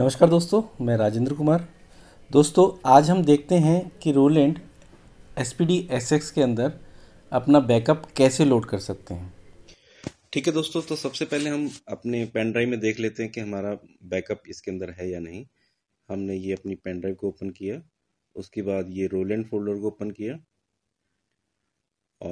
नमस्कार दोस्तों मैं राजेंद्र कुमार दोस्तों आज हम देखते हैं कि Roland S P D S X के अंदर अपना बैकअप कैसे लोड कर सकते हैं ठीक है दोस्तों तो सबसे पहले हम अपने पेन ड्राइव में देख लेते हैं कि हमारा बैकअप इसके अंदर है या नहीं हमने ये अपनी पेन ड्राइव को ओपन किया उसके बाद ये रोलेंड फोल्डर को ओपन किया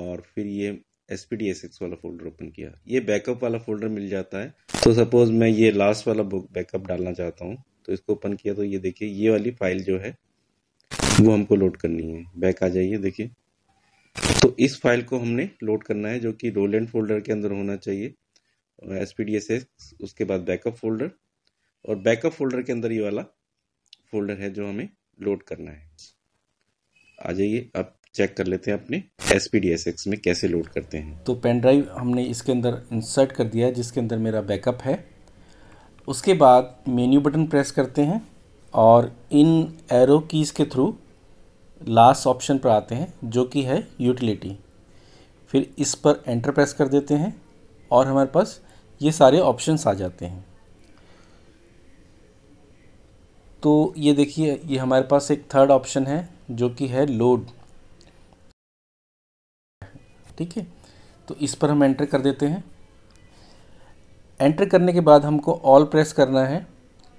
और फिर ये एस पी वाला फोल्डर ओपन किया ये बैकअप वाला फोल्डर मिल जाता है तो सपोज मैं ये लास्ट वाला बैकअप डालना चाहता हूँ तो इसको ओपन किया तो ये देखिए ये वाली फाइल जो है वो हमको लोड करनी है बैक आ जाइए देखिए तो इस फाइल को हमने लोड करना है जो कि रोल एंड फोल्डर के अंदर होना चाहिए S P D S S उसके बाद बैकअप फोल्डर और बैकअप फोल्डर के अंदर ये वाला फोल्डर है जो हमें लोड करना है आ जाइए अब चेक कर लेते हैं अपने एस पी में कैसे लोड करते हैं तो पेन ड्राइव हमने इसके अंदर इंसर्ट कर दिया है जिसके अंदर मेरा बैकअप है उसके बाद मेन्यू बटन प्रेस करते हैं और इन एरो कीज़ के थ्रू लास्ट ऑप्शन पर आते हैं जो कि है यूटिलिटी फिर इस पर एंटर प्रेस कर देते हैं और हमारे पास ये सारे ऑप्शंस आ जाते हैं तो ये देखिए ये हमारे पास एक थर्ड ऑप्शन है जो कि है लोड ठीक है तो इस पर हम एंटर कर देते हैं एंटर करने के बाद हमको ऑल प्रेस करना है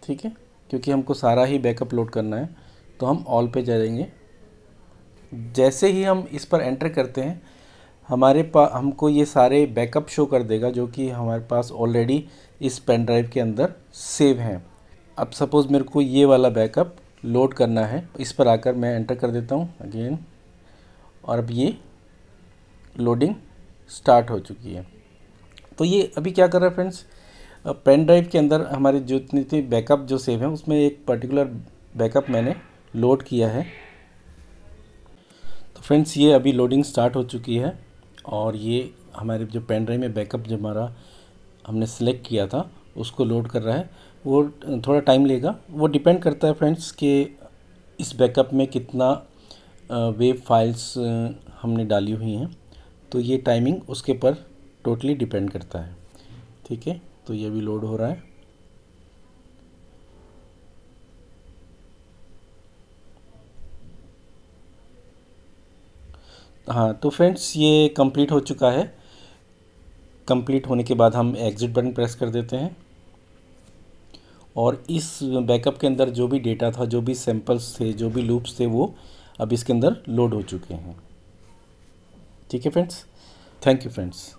ठीक है क्योंकि हमको सारा ही बैकअप लोड करना है तो हम ऑल पे जाएंगे जैसे ही हम इस पर एंटर करते हैं हमारे पास हमको ये सारे बैकअप शो कर देगा जो कि हमारे पास ऑलरेडी इस पेन ड्राइव के अंदर सेव हैं अब सपोज़ मेरे को ये वाला बैकअप लोड करना है इस पर आकर मैं एंटर कर देता हूँ अगेन और अब ये लोडिंग स्टार्ट हो चुकी है तो ये अभी क्या कर रहा है फ्रेंड्स पेन ड्राइव के अंदर हमारे जितनी थी बैकअप जो सेव है उसमें एक पर्टिकुलर बैकअप मैंने लोड किया है तो फ्रेंड्स ये अभी लोडिंग स्टार्ट हो चुकी है और ये हमारे जो पेन ड्राइव में बैकअप जो हमारा हमने सेलेक्ट किया था उसको लोड कर रहा है वो थोड़ा टाइम लेगा वो डिपेंड करता है फ्रेंड्स कि इस बैकअप में कितना वेब फाइल्स हमने डाली हुई हैं तो ये टाइमिंग उसके पर टोटली डिपेंड करता है ठीक है तो ये भी लोड हो रहा है हाँ तो फ्रेंड्स ये कंप्लीट हो चुका है कंप्लीट होने के बाद हम एग्ज़िट बटन प्रेस कर देते हैं और इस बैकअप के अंदर जो भी डेटा था जो भी सैम्पल्स थे जो भी लूप्स थे वो अब इसके अंदर लोड हो चुके हैं ठीक है फ्रेंड्स थैंक यू फ्रेंड्स